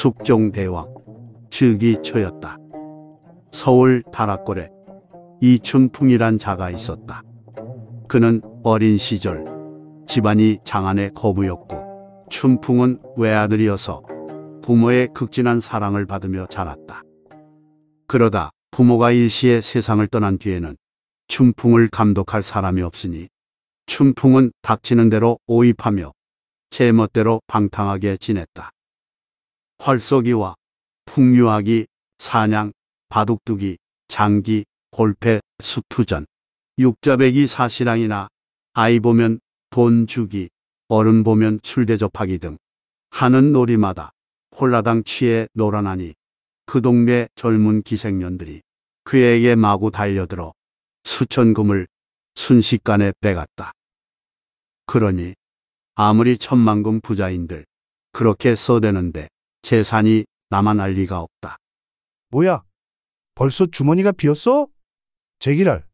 숙종대왕 즉위초였다. 서울 다락골에 이춘풍이란 자가 있었다. 그는 어린 시절 집안이 장안의 거부였고 춘풍은 외아들이어서 부모의 극진한 사랑을 받으며 자랐다. 그러다 부모가 일시에 세상을 떠난 뒤에는 춘풍을 감독할 사람이 없으니 춘풍은 닥치는 대로 오입하며 제 멋대로 방탕하게 지냈다. 활쏘기와 풍류하기, 사냥, 바둑두기, 장기, 골패, 수투전, 육자배기 사시랑이나 아이 보면 돈 주기, 어른 보면 술 대접하기 등 하는 놀이마다 홀라당 취해 놀아나니 그 동네 젊은 기생년들이 그에게 마구 달려들어 수천금을 순식간에 빼갔다. 그러니 아무리 천만금 부자인들 그렇게 써대는데 재산이 남아날 리가 없다. 뭐야? 벌써 주머니가 비었어? 제기랄.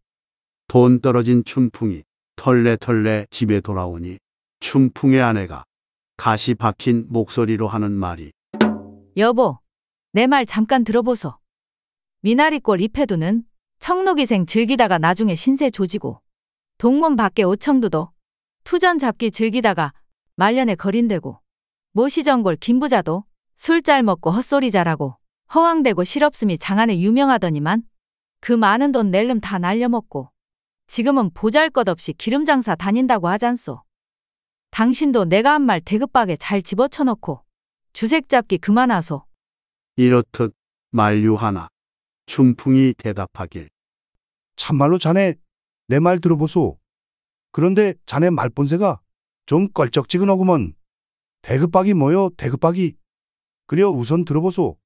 돈 떨어진 춘풍이 털레털레 집에 돌아오니 춘풍의 아내가 가시 박힌 목소리로 하는 말이 여보, 내 말 잠깐 들어보소. 미나리꼴 잎해두는 청록이생 즐기다가 나중에 신세 조지고 동문 밖에 오청두도 투전 잡기 즐기다가 말년에 거린대고 모시전골 김부자도 술잘 먹고 헛소리 잘하고 허황되고 실없음이 장안에 유명하더니만 그 많은 돈 낼름 다 날려먹고 지금은 보잘것없이 기름 장사 다닌다고 하잖소. 당신도 내가 한 말대급박에잘집어쳐놓고 주색 잡기 그만하소. 이렇듯 만류하나 춘풍이 대답하길. 참말로 자네 내 말 들어보소. 그런데 자네 말본세가 좀 껄쩍지근하구먼. 대급박이 뭐여 대급박이. 그려 우선 들어보소.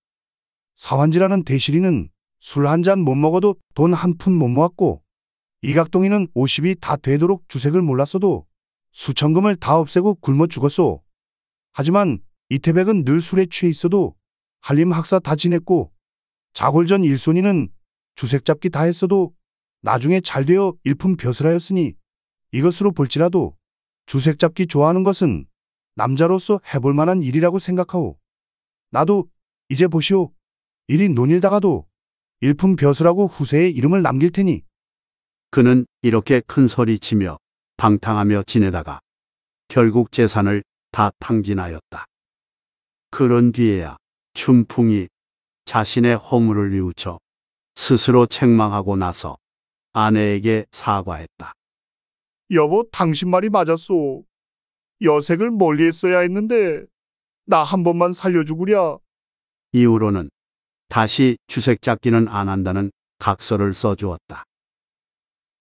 사환지라는 대실이는 술 한 잔 못 먹어도 돈 한 푼 못 모았고 이각동이는 50이 다 되도록 주색을 몰랐어도 수천금을 다 없애고 굶어 죽었소. 하지만 이태백은 늘 술에 취해 있어도 한림 학사 다 지냈고 자골전 일손이는 주색 잡기 다 했어도 나중에 잘 되어 일품 벼슬하였으니 이것으로 볼지라도 주색 잡기 좋아하는 것은 남자로서 해볼 만한 일이라고 생각하오. 나도 이제 보시오. 이리 논일다가도 일품 벼슬하고 후세에 이름을 남길 테니. 그는 이렇게 큰 소리치며 방탕하며 지내다가 결국 재산을 다 탕진하였다. 그런 뒤에야 춘풍이 자신의 허물을 뉘우쳐 스스로 책망하고 나서 아내에게 사과했다. 여보, 당신 말이 맞았소. 여색을 멀리 했어야 했는데 나한 번만 살려주구려. 이후로는 다시 주색 잡기는 안 한다는 각서를 써주었다.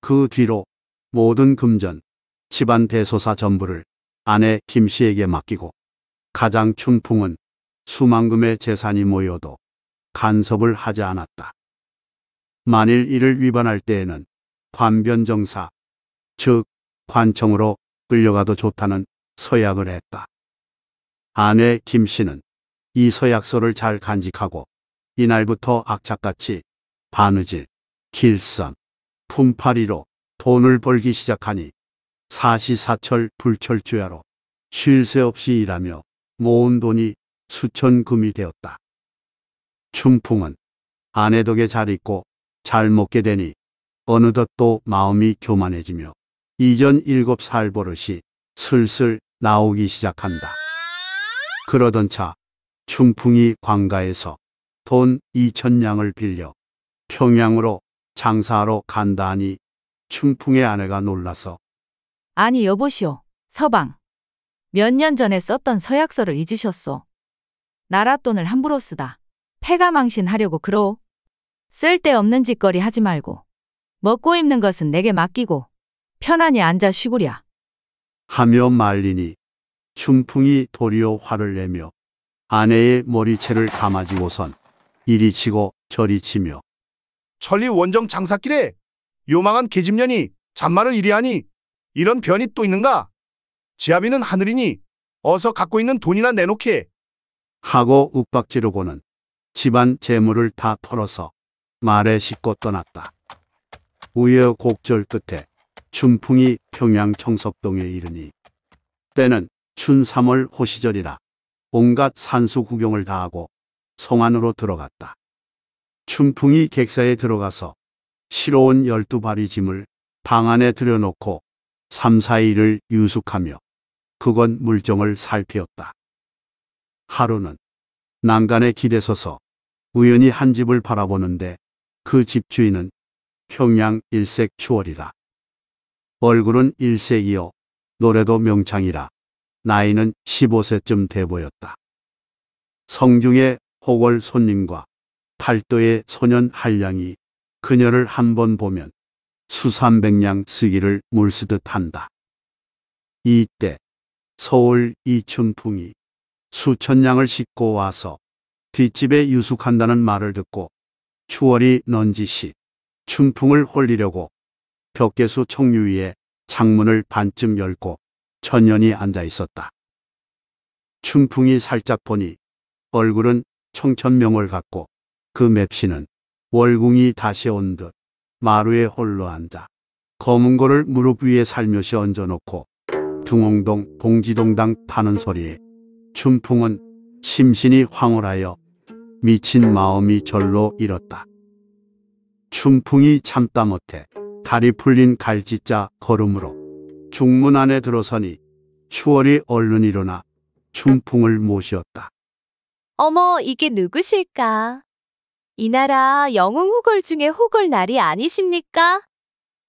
그 뒤로 모든 금전, 집안 대소사 전부를 아내 김 씨에게 맡기고 가장 춘풍은 수만금의 재산이 모여도 간섭을 하지 않았다. 만일 이를 위반할 때에는 관변정사, 즉 관청으로 끌려가도 좋다는 서약을 했다. 아내 김 씨는 이 서약서를 잘 간직하고 이날부터 악착같이 바느질, 길쌈, 품팔이로 돈을 벌기 시작하니 사시사철 불철주야로 쉴 새 없이 일하며 모은 돈이 수천금이 되었다. 춘풍은 아내 덕에 잘 있고 잘 먹게 되니 어느덧 또 마음이 교만해지며 이전 일곱 살 버릇이 슬슬 나오기 시작한다. 그러던 차 충풍이 광가에서 돈 2천냥을 빌려 평양으로 장사하러 간다니 하 충풍의 아내가 놀라서 아니 여보시오 서방 몇 년 전에 썼던 서약서를 잊으셨소 나라 돈을 함부로 쓰다 패가망신하려고 그러오 쓸데없는 짓거리 하지 말고 먹고 입는 것은 내게 맡기고 편안히 앉아 쉬구랴 하며 말리니 춘풍이 도리어 화를 내며 아내의 머리채를 감아지고선 이리 치고 저리 치며 천리 원정 장사길에 요망한 계집년이 잔말을 이리하니 이런 변이 또 있는가? 지아비는 하늘이니 어서 갖고 있는 돈이나 내놓게 하고 윽박지르고는 집안 재물을 다 털어서 말에 싣고 떠났다. 우여곡절 끝에 춘풍이 평양 청석동에 이르니 때는 춘삼월 호시절이라 온갖 산수 구경을 다하고 성 안으로 들어갔다. 춘풍이 객사에 들어가서 실어온 열두 바리 짐을 방 안에 들여놓고 3, 4일을 유숙하며 그건 물정을 살피었다. 하루는 난간에 길에 서서 우연히 한 집을 바라보는데 그 집주인은 평양 일색 추월이라. 얼굴은 일색이요 노래도 명창이라 나이는 15세쯤 돼 보였다. 성중의 호월 손님과 팔도의 소년 한량이 그녀를 한 번 보면 수삼백냥 쓰기를 물쓰듯 한다. 이때 서울 이춘풍이 수천냥을 싣고 와서 뒷집에 유숙한다는 말을 듣고 추월이 넌지시 춘풍을 홀리려고 벽계수 총류 위에 창문을 반쯤 열고 천년이 앉아 있었다. 충풍이 살짝 보니 얼굴은 청천명월 같고 그 맵시는 월궁이 다시 온 듯 마루에 홀로 앉아 검은 거를 무릎 위에 살며시 얹어놓고 둥홍동 동지동당 타는 소리에 춘풍은 심신이 황홀하여 미친 마음이 절로 잃었다. 춘풍이 참다 못해 다리 풀린 갈짓자 걸음으로 중문 안에 들어서니 추월이 얼른 일어나 춘풍을 모시었다. 어머, 이게 누구실까? 이 나라 영웅 호걸 중에 호걸 날이 아니십니까?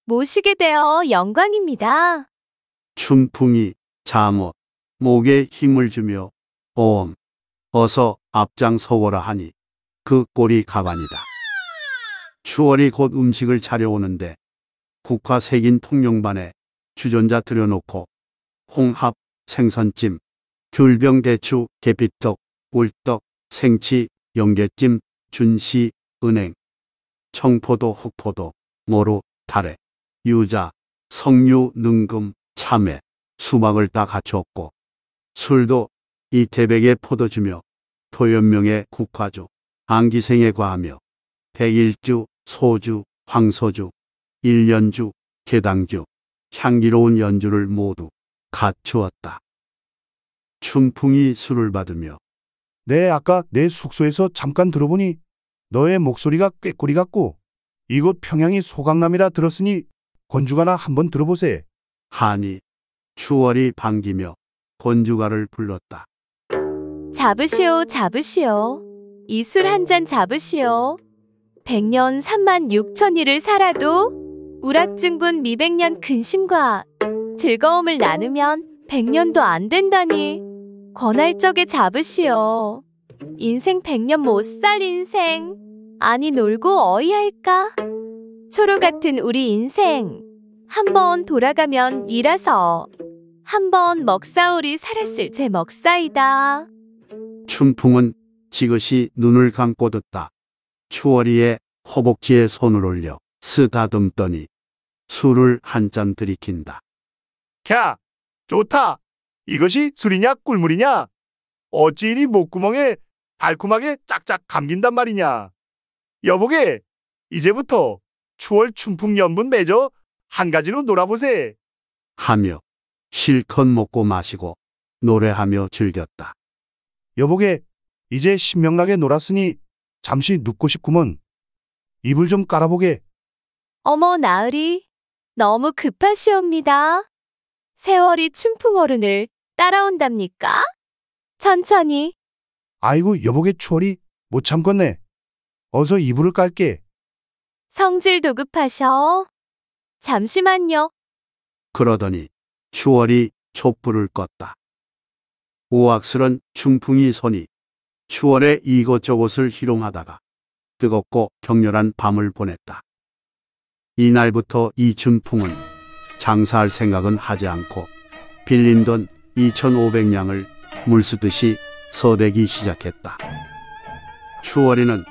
모시게 되어 영광입니다. 춘풍이 잠옷, 목에 힘을 주며 어엄, 어서 앞장서거라 하니 그 꼴이 가관이다. 추월이 곧 음식을 차려오는데 국화 색인 통영반에 주전자 들여놓고 홍합, 생선찜, 귤병 대추, 계피떡, 울떡, 생치, 연계찜, 준시, 은행, 청포도, 흑포도, 모루, 달래 유자, 석류, 능금, 참외, 수박을 다 갖추었고 술도 이태백의 포도주며 토연명의 국화주, 안기생의 과하며 백일주, 소주, 황소주, 일년주, 개당주, 향기로운 연주를 모두 갖추었다. 춘풍이 술을 받으며 네, 아까 내 숙소에서 잠깐 들어보니 너의 목소리가 꾀꼬리 같고 이곳 평양이 소강남이라 들었으니 권주가나 한번 들어보세. 하니 추월이 반기며 권주가를 불렀다. 잡으시오, 잡으시오. 이 술 한 잔 잡으시오. 백년 삼만육천일을 살아도 우락증분 미백년 근심과 즐거움을 나누면 백년도안 된다니 권할 적에 잡으시오. 인생 백년못 살 인생 아니 놀고 어이할까? 초로 같은 우리 인생 한 번 돌아가면 일라서 한 번 먹사울이 살았을 제 먹사이다. 춘풍은 지그시 눈을 감고 듣다. 추월이의 허벅지에 손을 올려 쓰다듬더니 술을 한 잔 들이킨다. 캬, 좋다. 이것이 술이냐 꿀물이냐? 어찌 이리 목구멍에 달콤하게 짝짝 감긴단 말이냐. 여보게, 이제부터 추월 춘풍 연분 맺어 한 가지로 놀아보세. 하며 실컷 먹고 마시고 노래하며 즐겼다. 여보게, 이제 신명나게 놀았으니 잠시 눕고 싶구먼. 입을 좀 깔아보게. 어머 나으리, 너무 급하시옵니다. 세월이 춘풍어른을 따라온답니까? 천천히. 아이고 여보게 추월이 못 참겠네. 어서 이불을 깔게. 성질 도급하셔. 잠시만요. 그러더니 추월이 촛불을 껐다. 우악스런 중풍이 손이 추월의 이곳저곳을 희롱하다가 뜨겁고 격렬한 밤을 보냈다. 이날부터 이춘풍은 장사할 생각은 하지 않고 빌린 돈 2,500냥을 물쓰듯이 서대기 시작했다. 추월이는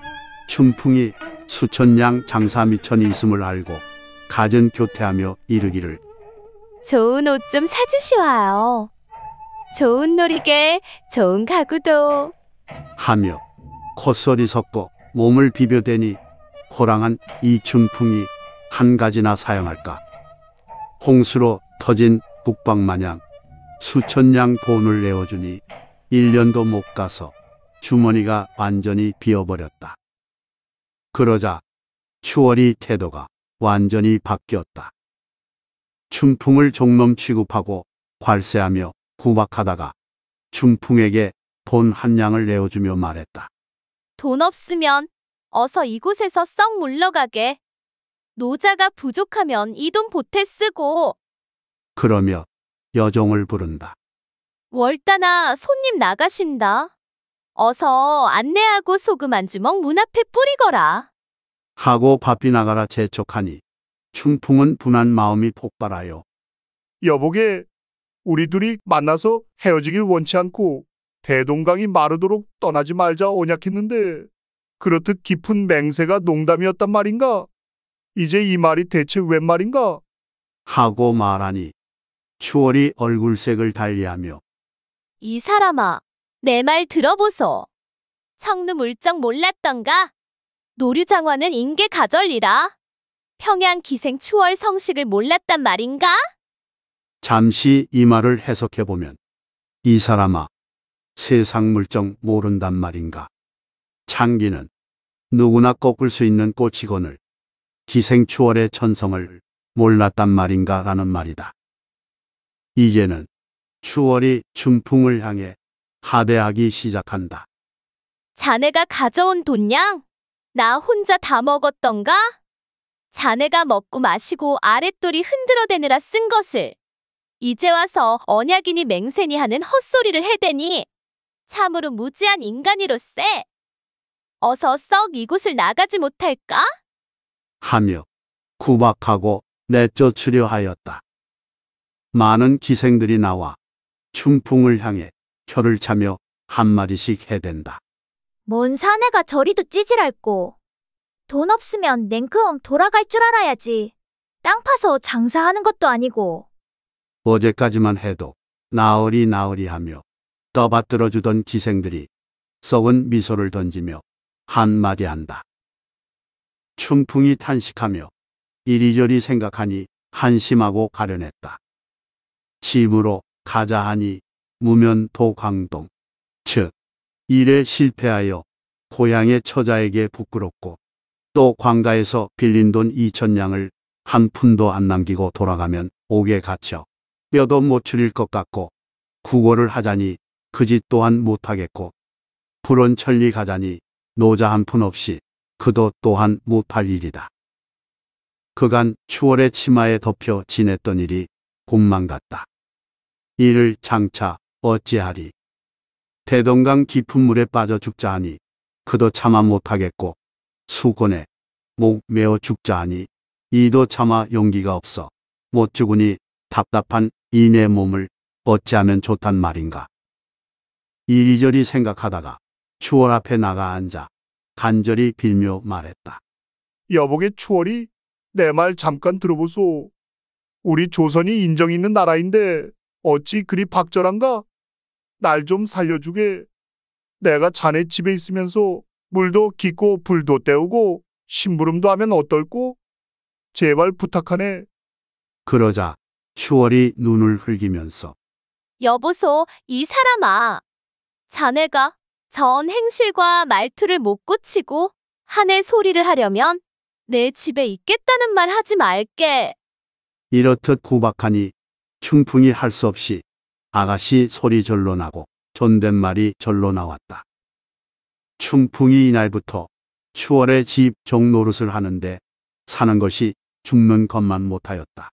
춘풍이 수천냥 장사 미천이 있음을 알고 가전 교태하며 이르기를 좋은 옷 좀 사주시와요. 좋은 놀이개, 좋은 가구도. 하며 콧소리 섞고 몸을 비벼대니 호랑한 이춘풍이 한 가지나 사용할까? 홍수로 터진 북방 마냥 수천 냥 돈을 내어주니 1년도 못 가서 주머니가 완전히 비어버렸다. 그러자 추월이 태도가 완전히 바뀌었다. 춘풍을 종놈 취급하고 괄세하며 구박하다가 춘풍에게 돈한 양을 내어주며 말했다. 돈 없으면 어서 이곳에서 썩 물러가게. 노자가 부족하면 이 돈 보태 쓰고 그러며 여종을 부른다. 월따나 손님 나가신다. 어서 안내하고 소금 한 주먹 문 앞에 뿌리거라. 하고 바삐 나가라 재촉하니 충풍은 분한 마음이 폭발하여 여보게, 우리 둘이 만나서 헤어지길 원치 않고 대동강이 마르도록 떠나지 말자 언약했는데 그렇듯 깊은 맹세가 농담이었단 말인가? 이제 이 말이 대체 웬 말인가? 하고 말하니 추월이 얼굴색을 달리하며 이 사람아, 내 말 들어보소. 청루 물정 몰랐던가? 노류장화는 인계 가절이라. 평양 기생 추월 성식을 몰랐단 말인가? 잠시 이 말을 해석해보면 이 사람아 세상 물정 모른단 말인가. 창기는 누구나 꺾을 수 있는 꽃이건을 기생추월의 천성을 몰랐단 말인가 라는 말이다. 이제는 추월이 춘풍을 향해 하대하기 시작한다. 자네가 가져온 돈양? 나 혼자 다 먹었던가? 자네가 먹고 마시고 아랫돌이 흔들어대느라 쓴 것을 이제 와서 언약이니 맹세니 하는 헛소리를 해대니 참으로 무지한 인간이로세. 어서 썩 이곳을 나가지 못할까? 하며 구박하고 내쫓으려 하였다. 많은 기생들이 나와 춘풍을 향해 혀를 차며 한 마리씩 해댄다. 뭔 사내가 저리도 찌질할꼬. 돈 없으면 냉큼 돌아갈 줄 알아야지. 땅 파서 장사하는 것도 아니고. 어제까지만 해도 나으리 나으리 하며 떠받들어 주던 기생들이 썩은 미소를 던지며 한마디 한다. 충풍이 탄식하며 이리저리 생각하니 한심하고 가련했다. 짐으로 가자 하니 무면도 광동, 즉 일에 실패하여 고향의 처자에게 부끄럽고 또 광가에서 빌린 돈 2천냥을 한 푼도 안 남기고 돌아가면 옥에 갇혀 뼈도 못 추릴 것 같고 구걸을 하자니 그짓 또한 못하겠고 불온 천리 가자니 노자 한 푼 없이 그도 또한 못할 일이다. 그간 추월의 치마에 덮여 지냈던 일이 봄만 같다. 이를 장차 어찌하리. 대동강 깊은 물에 빠져 죽자 하니 그도 참아 못하겠고 수건에 목 메어 죽자 하니 이도 참아 용기가 없어 못 죽으니 답답한 이내 몸을 어찌하면 좋단 말인가. 이리저리 생각하다가 추월 앞에 나가 앉아 간절히 빌며 말했다. 여보게 추월이 내 말 잠깐 들어보소. 우리 조선이 인정 있는 나라인데 어찌 그리 박절한가? 날 좀 살려주게. 내가 자네 집에 있으면서 물도 깊고 불도 때우고 심부름도 하면 어떨꼬? 제발 부탁하네. 그러자 추월이 눈을 흘기면서 여보소, 이 사람아. 자네가 전 행실과 말투를 못 고치고 한 해 소리를 하려면 내 집에 있겠다는 말 하지 말게. 이렇듯 구박하니 충풍이 할 수 없이 아가씨 소리 절로 나고 존댓말이 절로 나왔다. 충풍이 이날부터 추월의 집정노릇을 하는데 사는 것이 죽는 것만 못하였다.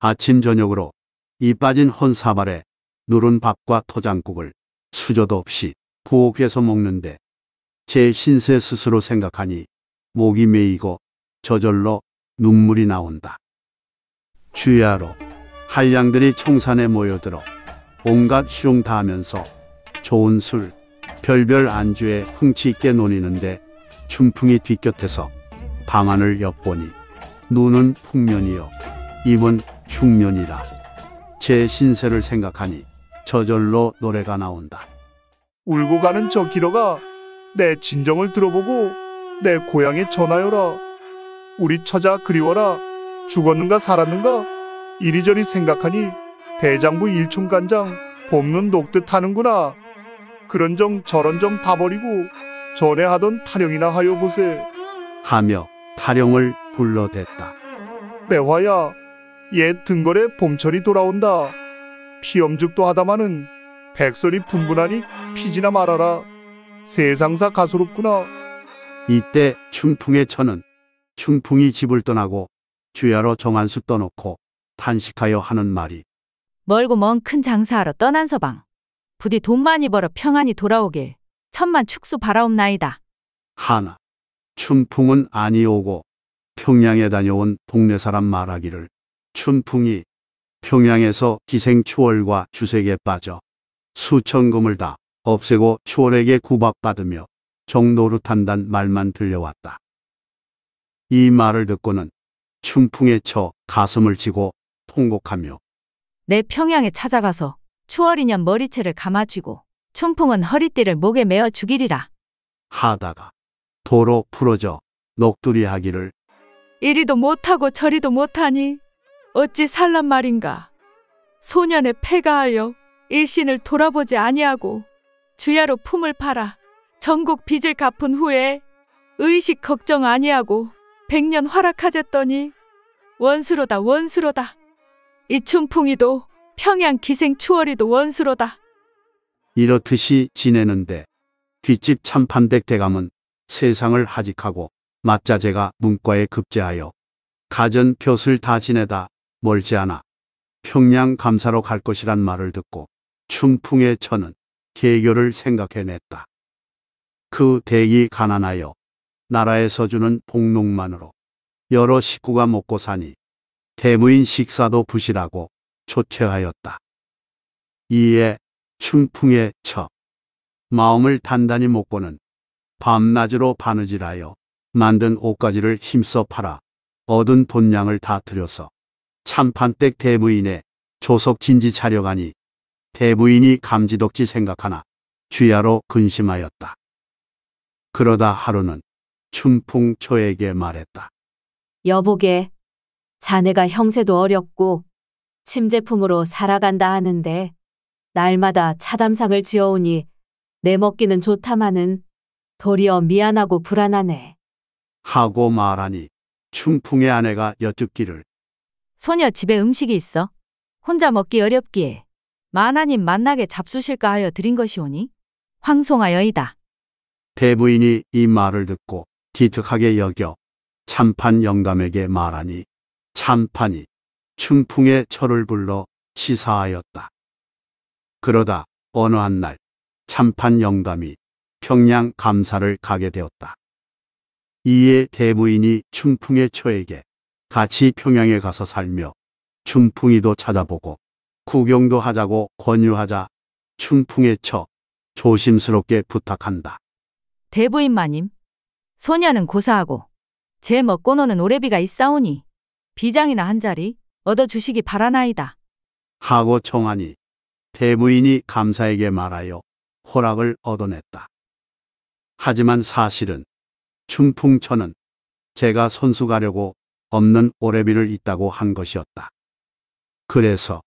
아침 저녁으로 이 빠진 헌사발에 누른 밥과 토장국을 수저도 없이 부엌에서 먹는데 제 신세 스스로 생각하니 목이 메이고 저절로 눈물이 나온다. 주야로 한량들이 청산에 모여들어 온갖 희롱 다하면서 좋은 술, 별별 안주에 흥치 있게 논이는데 춘풍이 뒤곁에서 방안을 엿보니 눈은 풍면이요 입은 흉면이라 제 신세를 생각하니 저절로 노래가 나온다. 울고 가는 저 기러가 내 진정을 들어보고 내 고향에 전하여라. 우리 처자 그리워라. 죽었는가 살았는가 이리저리 생각하니 대장부 일촌간장 봄눈 녹듯 하는구나. 그런정 저런정 다 버리고 전에 하던 타령이나 하여 보세. 하며 타령을 불러댔다. 매화야, 옛 등걸에 봄철이 돌아온다. 피엄죽도 하다마는 백설이 분분하니 피지나 말아라. 세상사 가소롭구나. 이때 춘풍의 천은 춘풍이 집을 떠나고 주야로 정한수 떠놓고 탄식하여 하는 말이 멀고 먼 큰 장사하러 떠난 서방. 부디 돈 많이 벌어 평안히 돌아오길 천만 축수 바라옵나이다. 하나 춘풍은 아니오고 평양에 다녀온 동네 사람 말하기를 춘풍이 평양에서 기생추월과 주색에 빠져 수천금을 다 없애고 추월에게 구박받으며 정노릇한단 말만 들려왔다. 이 말을 듣고는 춘풍에 처 가슴을 치고 통곡하며 내 평양에 찾아가서 추월이년 머리채를 감아쥐고 춘풍은 허리띠를 목에 메어 죽이리라. 하다가 도로 풀어져 녹두리 하기를 이리도 못하고 저리도 못하니 어찌 살란 말인가. 소년의 패가하여 일신을 돌아보지 아니하고 주야로 품을 팔아 전국 빚을 갚은 후에 의식 걱정 아니하고 백년 화락하졌더니 원수로다 원수로다 이춘풍이도 평양 기생추월이도 원수로다 이렇듯이 지내는데 뒷집 참판댁 대감은 세상을 하직하고 맞자재가 문과에 급제하여 가전 벼슬 다 지내다 멀지 않아 평양 감사로 갈 것이란 말을 듣고 춘풍의 천은 계교를 생각해냈다. 그 대기 가난하여 나라에서 주는 복록만으로 여러 식구가 먹고 사니 대무인 식사도 부실하고 초췌하였다. 이에 충풍에 처 마음을 단단히 먹고는 밤낮으로 바느질하여 만든 옷가지를 힘써 팔아 얻은 돈량을 다 들여서 참판댁 대무인의 조석 진지 차려가니 대부인이 감지덕지 생각하나 주야로 근심하였다. 그러다 하루는 춘풍초에게 말했다. 여보게, 자네가 형세도 어렵고 침제품으로 살아간다 하는데 날마다 차담상을 지어오니 내 먹기는 좋다마는 도리어 미안하고 불안하네. 하고 말하니 춘풍의 아내가 여쭙기를 소녀 집에 음식이 있어. 혼자 먹기 어렵기에 만하님 만나게 잡수실까 하여 드린 것이오니 황송하여이다. 대부인이 이 말을 듣고 기특하게 여겨 참판 영감에게 말하니 참판이 충풍의 철을 불러 치사하였다. 그러다 어느 한 날 참판 영감이 평양 감사를 가게 되었다. 이에 대부인이 춘풍의 처에게 같이 평양에 가서 살며 춘풍이도 찾아보고 구경도 하자고 권유하자 춘풍에처 조심스럽게 부탁한다. 대부인 마님, 소녀는 고사하고 제 먹고노는 오래비가 있사오니 비장이나 한 자리 얻어 주시기 바라나이다. 하고 청하니 대부인이 감사에게 말하여 허락을 얻어냈다. 하지만 사실은 춘풍천은 제가 손수 가려고 없는 오래비를 있다고 한 것이었다. 그래서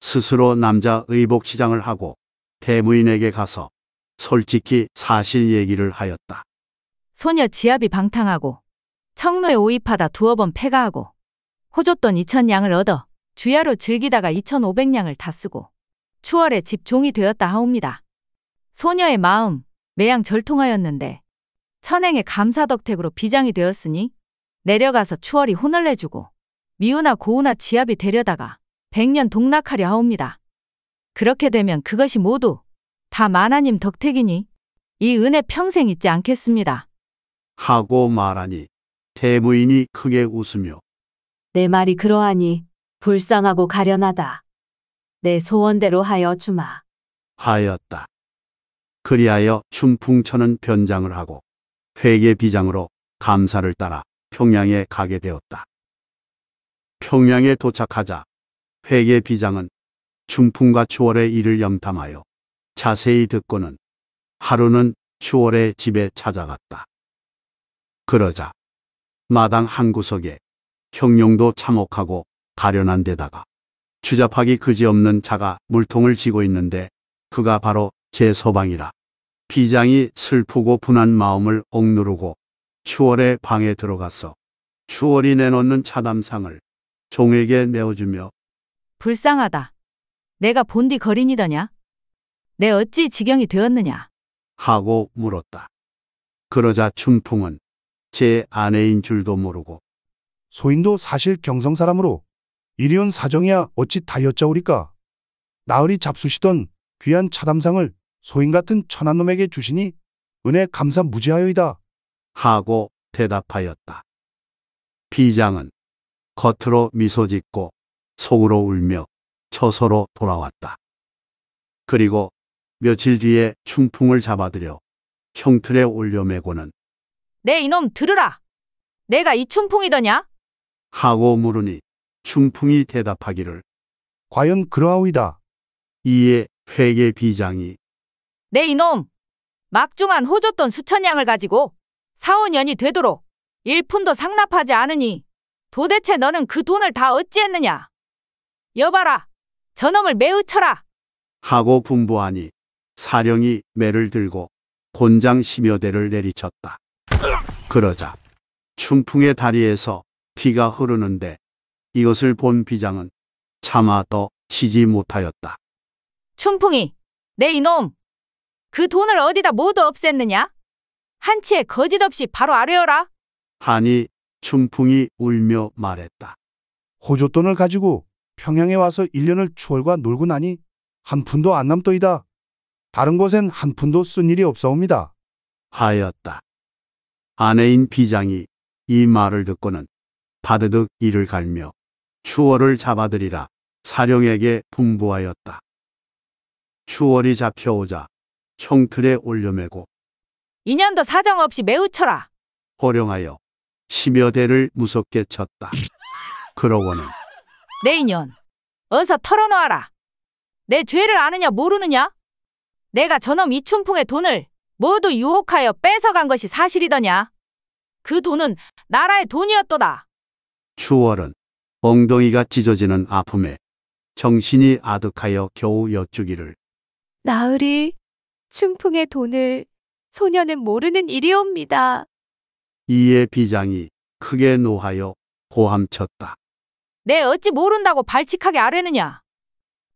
스스로 남자 의복 시장을 하고 대무인에게 가서 솔직히 사실 얘기를 하였다. 소녀 지압이 방탕하고 청로에 오입하다 두어 번 패가하고 호줬던 2천냥을 얻어 주야로 즐기다가 2,500냥을 다 쓰고 추월에 집종이 되었다 하옵니다. 소녀의 마음 매양 절통하였는데 천행의 감사덕택으로 비장이 되었으니 내려가서 추월이 혼을 내주고 미우나 고우나 지압이 데려다가 백년 동락하려 하옵니다. 그렇게 되면 그것이 모두 다 만하님 덕택이니 이 은혜 평생 잊지 않겠습니다. 하고 말하니 대무인이 크게 웃으며 내 말이 그러하니 불쌍하고 가련하다. 내 소원대로 하여 주마. 하였다. 그리하여 춘풍천은 변장을 하고 회계 비장으로 감사를 따라 평양에 가게 되었다. 평양에 도착하자 회계 비장은 중풍과 추월의 일을 염탐하여 자세히 듣고는 하루는 추월의 집에 찾아갔다. 그러자 마당 한구석에 형용도 참혹하고 가련한 데다가 추잡하기 그지없는 자가 물통을 쥐고 있는데 그가 바로 제 서방이라 비장이 슬프고 분한 마음을 억누르고 추월의 방에 들어가서 추월이 내놓는 차담상을 종에게 메워주며 불쌍하다. 내가 본디 거린이더냐? 내 어찌 지경이 되었느냐? 하고 물었다. 그러자 춘풍은 제 아내인 줄도 모르고 소인도 사실 경성 사람으로 이리온 사정이야 어찌 다 여짜오리까. 나으리 잡수시던 귀한 차담상을 소인 같은 천한 놈에게 주시니 은혜 감사 무지하여이다. 하고 대답하였다. 비장은 겉으로 미소 짓고 속으로 울며 처서로 돌아왔다. 그리고 며칠 뒤에 충풍을 잡아들여 형틀에 올려매고는 내 이놈 들으라. 내가 이 춘풍이더냐? 하고 물으니 충풍이 대답하기를 과연 그러하오이다. 이에 회계 비장이 내 이놈 막중한 호줬돈 수천냥을 가지고 사오년이 되도록 일푼도 상납하지 않으니 도대체 너는 그 돈을 다 어찌했느냐? 여봐라! 저놈을 매우 쳐라! 하고 분부하니 사령이 매를 들고 곤장 심여대를 내리쳤다. 그러자 춘풍의 다리에서 피가 흐르는데 이것을 본 비장은 차마 더 치지 못하였다. 춘풍이! 내 이놈! 그 돈을 어디다 모두 없앴느냐? 한치의 거짓 없이 바로 아뢰어라! 하니 춘풍이 울며 말했다. 호조돈을 가지고 평양에 와서 1년을 추월과 놀고 나니 한 푼도 안 남더이다. 다른 곳엔 한 푼도 쓴 일이 없사옵니다. 하였다. 아내인 비장이 이 말을 듣고는 바드득 이를 갈며 추월을 잡아들이라 사령에게 분부하였다. 추월이 잡혀오자 형틀에 올려매고 2년도 사정없이 매우 쳐라. 호령하여 십여 대를 무섭게 쳤다. 그러고는 내 인연 어서 털어놓아라. 내 죄를 아느냐 모르느냐? 내가 저놈 이춘풍의 돈을 모두 유혹하여 뺏어간 것이 사실이더냐? 그 돈은 나라의 돈이었도다. 추월은 엉덩이가 찢어지는 아픔에 정신이 아득하여 겨우 여쭈기를 나으리 춘풍의 돈을 소녀는 모르는 일이옵니다. 이에 비장이 크게 노하여 고함쳤다. 내 어찌 모른다고 발칙하게 아뢰느냐?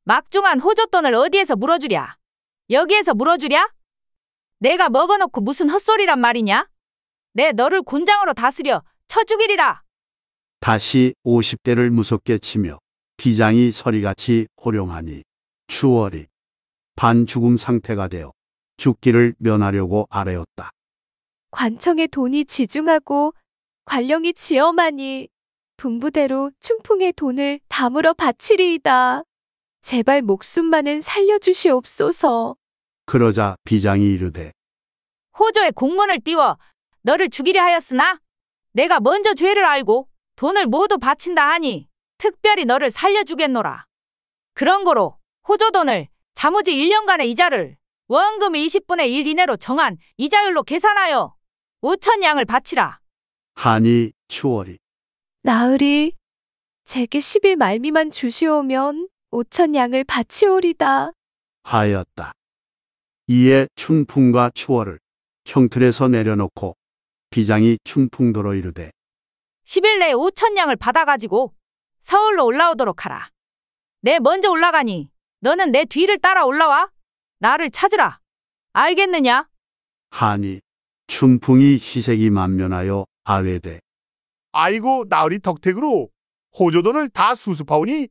막중한 호젓돈을 어디에서 물어주랴? 여기에서 물어주랴? 내가 먹어놓고 무슨 헛소리란 말이냐? 내 너를 곤장으로 다스려 쳐 죽이리라. 다시 50대를 무섭게 치며 비장이 서리같이 호령하니 추월이 반죽음 상태가 되어 죽기를 면하려고 아뢰었다. 관청의 돈이 지중하고 관령이 지엄하니 분부대로 춘풍의 돈을 다물어 바치리이다. 제발 목숨만은 살려주시옵소서. 그러자 비장이 이르되 호조의 공문을 띄워 너를 죽이려 하였으나 내가 먼저 죄를 알고 돈을 모두 바친다 하니 특별히 너를 살려주겠노라. 그런 거로 호조돈을 자무지 1년간의 이자를 원금 20분의 1 이내로 정한 이자율로 계산하여 5천 양을 바치라. 하니 추월이 나으리, 제게 10일 말미만 주시오면 5천 양을 바치오리다. 하였다. 이에 춘풍과 추월을 형틀에서 내려놓고 비장이 춘풍도로 이르되 10일 내에 5천 양을 받아가지고 서울로 올라오도록 하라. 내 먼저 올라가니 너는 내 뒤를 따라 올라와 나를 찾으라. 알겠느냐? 하니 춘풍이 희색이 만면하여 아뢰되 아이고 나으리 덕택으로 호조돈을 다 수습하오니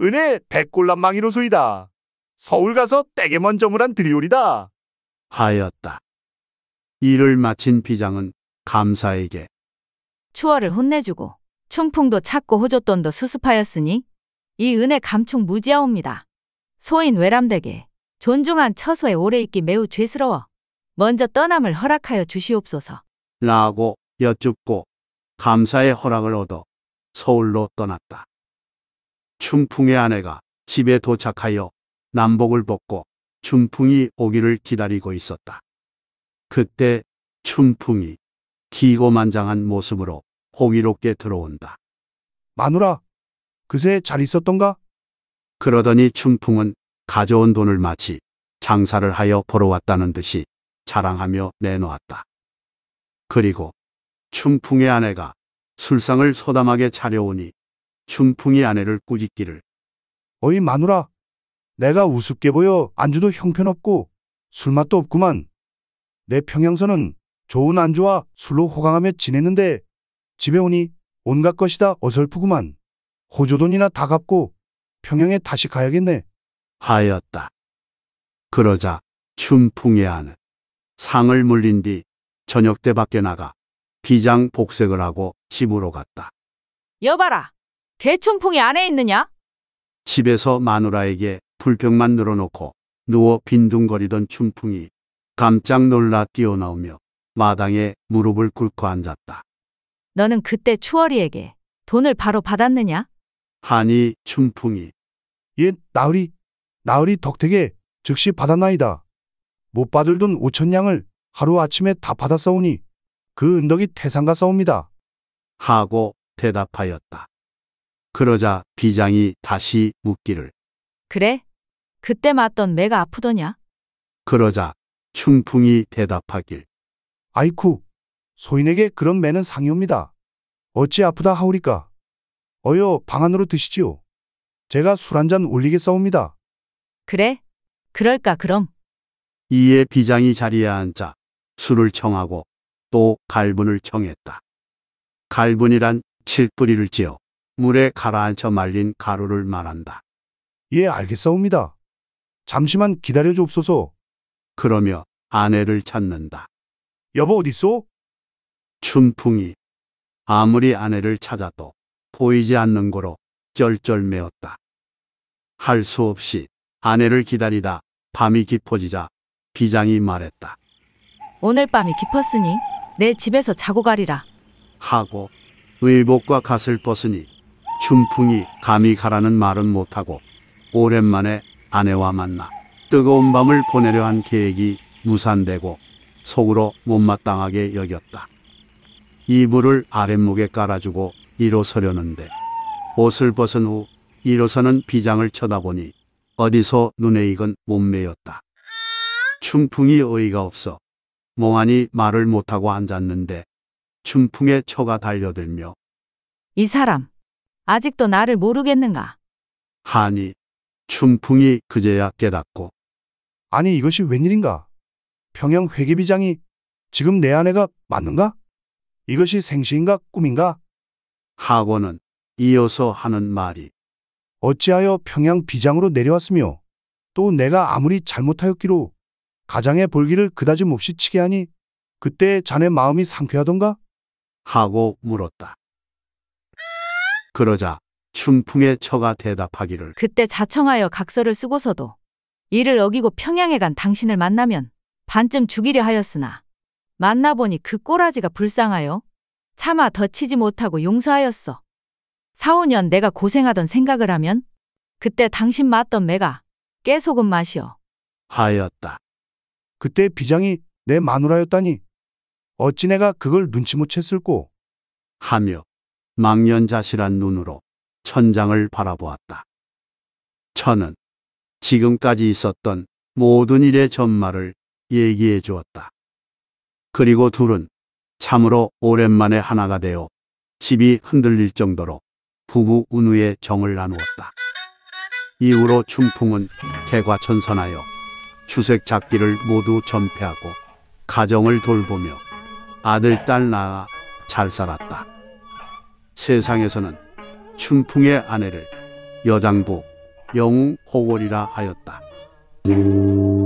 은혜 백골란망이로소이다. 서울 가서 떼게먼 저물한 드리오리다. 하였다. 일을 마친 비장은 감사에게 추월을 혼내주고 충풍도 찾고 호조돈도 수습하였으니 이 은혜 감축 무지하옵니다. 소인 외람되게 존중한 처소에 오래 있기 매우 죄스러워 먼저 떠남을 허락하여 주시옵소서. 라고 여쭙고 감사의 허락을 얻어 서울로 떠났다. 춘풍의 아내가 집에 도착하여 남복을 벗고 춘풍이 오기를 기다리고 있었다. 그때 춘풍이 기고만장한 모습으로 호기롭게 들어온다. 마누라, 그새 잘 있었던가? 그러더니 춘풍은 가져온 돈을 마치 장사를 하여 벌어왔다는 듯이 자랑하며 내놓았다. 그리고 춘풍의 아내가 술상을 소담하게 차려오니 춘풍이 아내를 꾸짖기를 어이 마누라 내가 우습게 보여 안주도 형편없고 술맛도 없구만 내 평양서는 좋은 안주와 술로 호강하며 지냈는데 집에 오니 온갖 것이 다 어설프구만 호조돈이나 다 갚고 평양에 다시 가야겠네 하였다 그러자 춘풍의 아내 상을 물린 뒤 저녁 때 밖에 나가 비장 복색을 하고 집으로 갔다. 여봐라. 개춘풍이 안에 있느냐? 집에서 마누라에게 불평만 늘어놓고 누워 빈둥거리던 춘풍이 깜짝 놀라 뛰어나오며 마당에 무릎을 꿇고 앉았다. 너는 그때 추월이에게 돈을 바로 받았느냐? 하니 춘풍이 예, 나으리, 나으리 덕택에 즉시 받았나이다. 못 받을 돈 오천냥을 하루아침에 다 받았사오니 그 은덕이 태산과 싸웁니다. 하고 대답하였다. 그러자 비장이 다시 묻기를 그래? 그때 맞던 매가 아프더냐? 그러자 충풍이 대답하길 아이쿠, 소인에게 그런 매는 상이옵니다. 어찌 아프다 하오리까? 어여 방 안으로 드시지요. 제가 술 한 잔올리게싸웁니다 그래? 그럴까 그럼? 이에 비장이 자리에 앉아 술을 청하고 또 갈분을 정했다. 갈분이란 칠뿌리를 지어 물에 가라앉혀 말린 가루를 말한다. 예, 알겠사옵니다. 잠시만 기다려 주옵소서. 그러며 아내를 찾는다. 여보 어딨소? 춘풍이 아무리 아내를 찾아도 보이지 않는 거로 쩔쩔매었다. 할 수 없이 아내를 기다리다 밤이 깊어지자 비장이 말했다. 오늘 밤이 깊었으니 내 집에서 자고 가리라. 하고 의복과 갓을 벗으니 춘풍이 감히 가라는 말은 못하고 오랜만에 아내와 만나 뜨거운 밤을 보내려 한 계획이 무산되고 속으로 못마땅하게 여겼다. 이불을 아랫목에 깔아주고 일어서려는데 옷을 벗은 후 일어서는 비장을 쳐다보니 어디서 눈에 익은 몸매였다. 춘풍이 어이가 없어 멍하니 말을 못하고 앉았는데 춘풍의 처가 달려들며 이 사람, 아직도 나를 모르겠는가? 하니 춘풍이 그제야 깨닫고 아니 이것이 웬일인가? 평양 회계비장이 지금 내 아내가 맞는가? 이것이 생시인가 꿈인가? 하고는 이어서 하는 말이 어찌하여 평양 비장으로 내려왔으며 또 내가 아무리 잘못하였기로 가장의 볼기를 그다지 몹시 치게 하니 그때 자네 마음이 상쾌하던가? 하고 물었다. 그러자 춘풍의 처가 대답하기를 그때 자청하여 각서를 쓰고서도 이를 어기고 평양에 간 당신을 만나면 반쯤 죽이려 하였으나 만나보니 그 꼬라지가 불쌍하여 차마 더치지 못하고 용서하였어. 4, 5년 내가 고생하던 생각을 하면 그때 당신 맞던 매가 깨소금 맛이여 하였다. 그때 비장이 내 마누라였다니 어찌 내가 그걸 눈치 못 챘을꼬 하며 망년자실한 눈으로 천장을 바라보았다. 천은 지금까지 있었던 모든 일의 전말을 얘기해 주었다. 그리고 둘은 참으로 오랜만에 하나가 되어 집이 흔들릴 정도로 부부 운우의 정을 나누었다. 이후로 춘풍은 개과천선하여 추색 잡기를 모두 전폐하고 가정을 돌보며 아들 딸 낳아 잘 살았다. 세상에서는 춘풍의 아내를 여장부 영웅 호월이라 하였다.